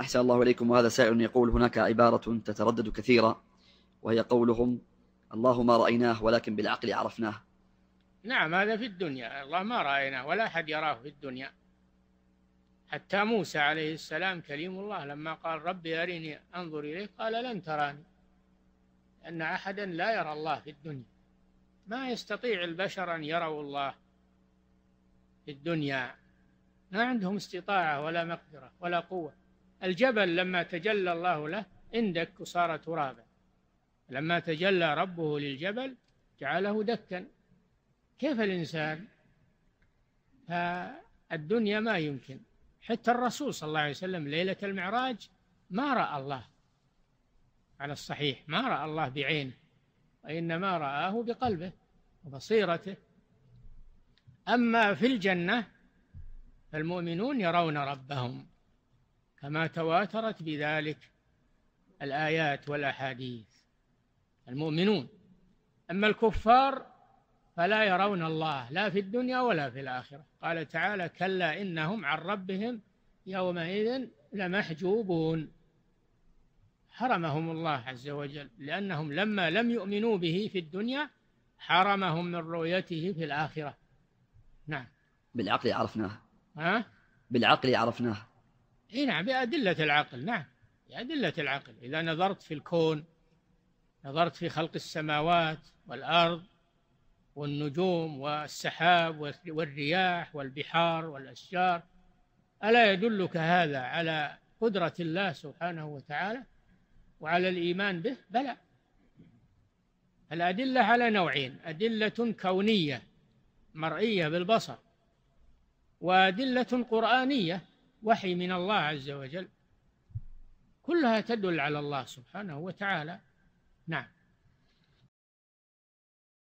أحسن الله إليكم وهذا سائل يقول هناك عبارة تتردد كثيرا وهي قولهم الله ما رأيناه ولكن بالعقل عرفناه نعم هذا في الدنيا الله ما رأيناه ولا أحد يراه في الدنيا حتى موسى عليه السلام كليم الله لما قال ربي أرني أنظر إليه قال لن تراني أن أحدا لا يرى الله في الدنيا ما يستطيع البشر أن يروا الله في الدنيا ما عندهم استطاعة ولا مقدرة ولا قوة الجبل لما تجلى الله له اندك وصار ترابا لما تجلى ربه للجبل جعله دكا كيف الإنسان الدنيا ما يمكن حتى الرسول صلى الله عليه وسلم ليلة المعراج ما رأى الله على الصحيح ما رأى الله بعينه وإنما رآه بقلبه وبصيرته أما في الجنة فالمؤمنون يرون ربهم كما تواترت بذلك الآيات والأحاديث المؤمنون أما الكفار فلا يرون الله لا في الدنيا ولا في الآخرة قال تعالى كلا إنهم عن ربهم يومئذ لمحجوبون حرمهم الله عز وجل لأنهم لما لم يؤمنوا به في الدنيا حرمهم من رؤيته في الآخرة نعم بالعقل عرفناه ها؟ بالعقل عرفناه اي نعم بأدلة العقل نعم بأدلة العقل إذا نظرت في الكون نظرت في خلق السماوات والأرض والنجوم والسحاب والرياح والبحار والأشجار ألا يدلك هذا على قدرة الله سبحانه وتعالى وعلى الإيمان به بلى الأدلة على نوعين أدلة كونية مرئية بالبصر وأدلة قرآنية وحي من الله عز وجل كلها تدل على الله سبحانه وتعالى نعم